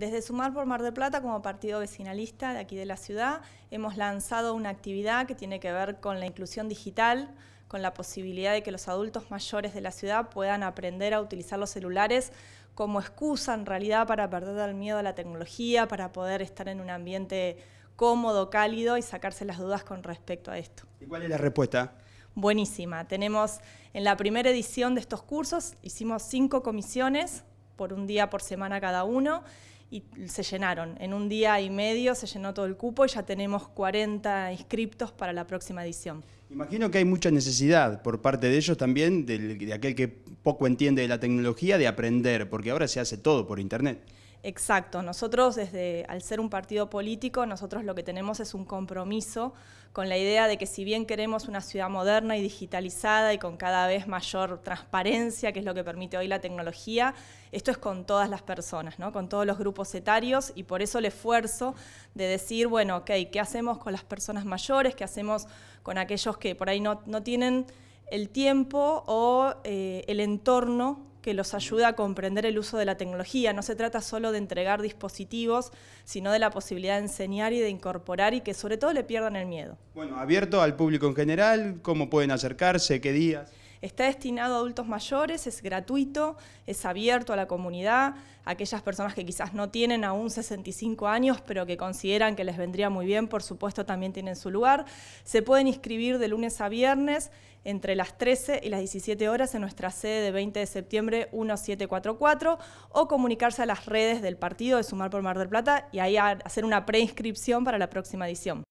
Desde Sumar por Mar del Plata, como partido vecinalista de aquí de la ciudad, hemos lanzado una actividad que tiene que ver con la inclusión digital, con la posibilidad de que los adultos mayores de la ciudad puedan aprender a utilizar los celulares como excusa en realidad para perder el miedo a la tecnología, para poder estar en un ambiente cómodo, cálido y sacarse las dudas con respecto a esto. ¿Y cuál es la respuesta? Buenísima. Tenemos en la primera edición de estos cursos, hicimos cinco comisiones por un día por semana cada uno y se llenaron. En un día y medio se llenó todo el cupo y ya tenemos 40 inscriptos para la próxima edición. Imagino que hay mucha necesidad por parte de ellos también, de, de aquel que poco entiende de la tecnología, de aprender, porque ahora se hace todo por Internet. Exacto, nosotros desde, al ser un partido político, nosotros lo que tenemos es un compromiso con la idea de que si bien queremos una ciudad moderna y digitalizada y con cada vez mayor transparencia, que es lo que permite hoy la tecnología, esto es con todas las personas, ¿no? con todos los grupos etarios y por eso el esfuerzo de decir, bueno, ok, ¿qué hacemos con las personas mayores? ¿Qué hacemos con aquellos que por ahí no, tienen el tiempo o eh, el entorno que los ayuda a comprender el uso de la tecnología. No se trata solo de entregar dispositivos, sino de la posibilidad de enseñar y de incorporar y que sobre todo le pierdan el miedo. Bueno, abierto al público en general, cómo pueden acercarse, qué días. Está destinado a adultos mayores, es gratuito, es abierto a la comunidad, a aquellas personas que quizás no tienen aún 65 años, pero que consideran que les vendría muy bien, por supuesto también tienen su lugar. Se pueden inscribir de lunes a viernes entre las 13 y las 17 horas en nuestra sede de 20 de septiembre 1744 o comunicarse a las redes del partido de Sumar por Mar del Plata y ahí hacer una preinscripción para la próxima edición.